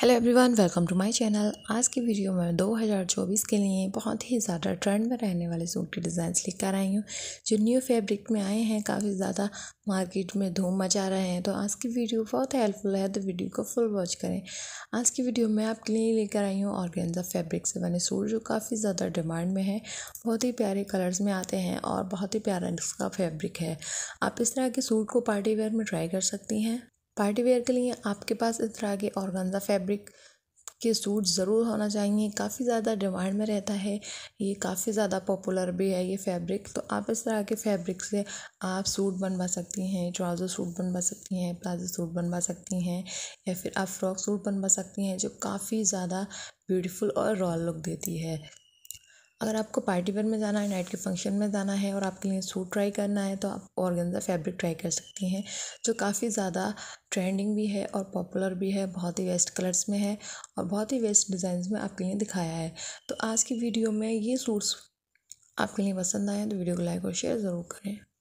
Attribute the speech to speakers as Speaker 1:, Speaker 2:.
Speaker 1: hello everyone welcome to my channel आज की video में 2024 के लिए बहुत ही ज़्यादा ट्रेंड में रहने वाले सूट के डिज़ाइंस लेकर आई हूँ जो न्यू फैब्रिक में आए हैं काफ़ी ज़्यादा मार्केट में धूम मचा रहे हैं तो आज की वीडियो बहुत हेल्पफुल है तो वीडियो को फुल वॉच करें आज की वीडियो में आपके लिए लेकर आई हूँ ऑर्गेन्जा फैब्रिक से बने सूट जो काफ़ी ज़्यादा डिमांड में है बहुत ही प्यारे कलर्स में आते हैं और बहुत ही प्यारा इसका फैब्रिक है आप इस तरह के सूट को पार्टी वेयर में ट्राई कर सकती हैं पार्टी वेयर के लिए आपके पास इस तरह के ऑर्गेन्जा फैब्रिक के सूट ज़रूर होना चाहिए काफ़ी ज़्यादा डिमांड में रहता है ये काफ़ी ज़्यादा पॉपुलर भी है ये फैब्रिक तो आप इस तरह के फैब्रिक से आप सूट बनवा सकती हैं ट्राउज़र सूट बनवा सकती हैं प्लाजो सूट बनवा सकती हैं या फिर आप फ्रॉक सूट बनवा सकती हैं जो काफ़ी ज़्यादा ब्यूटीफुल और रॉयल लुक देती है अगर आपको पार्टी वेयर में जाना है नाइट के फंक्शन में जाना है और आपके लिए सूट ट्राई करना है तो आप ऑर्गेन्जा फैब्रिक ट्राई कर सकती हैं जो काफ़ी ज़्यादा ट्रेंडिंग भी है और पॉपुलर भी है बहुत ही वेस्ट कलर्स में है और बहुत ही वेस्ट डिज़ाइंस में आपके लिए दिखाया है तो आज की वीडियो में ये सूट्स आपके लिए पसंद आए तो वीडियो को लाइक और शेयर ज़रूर करें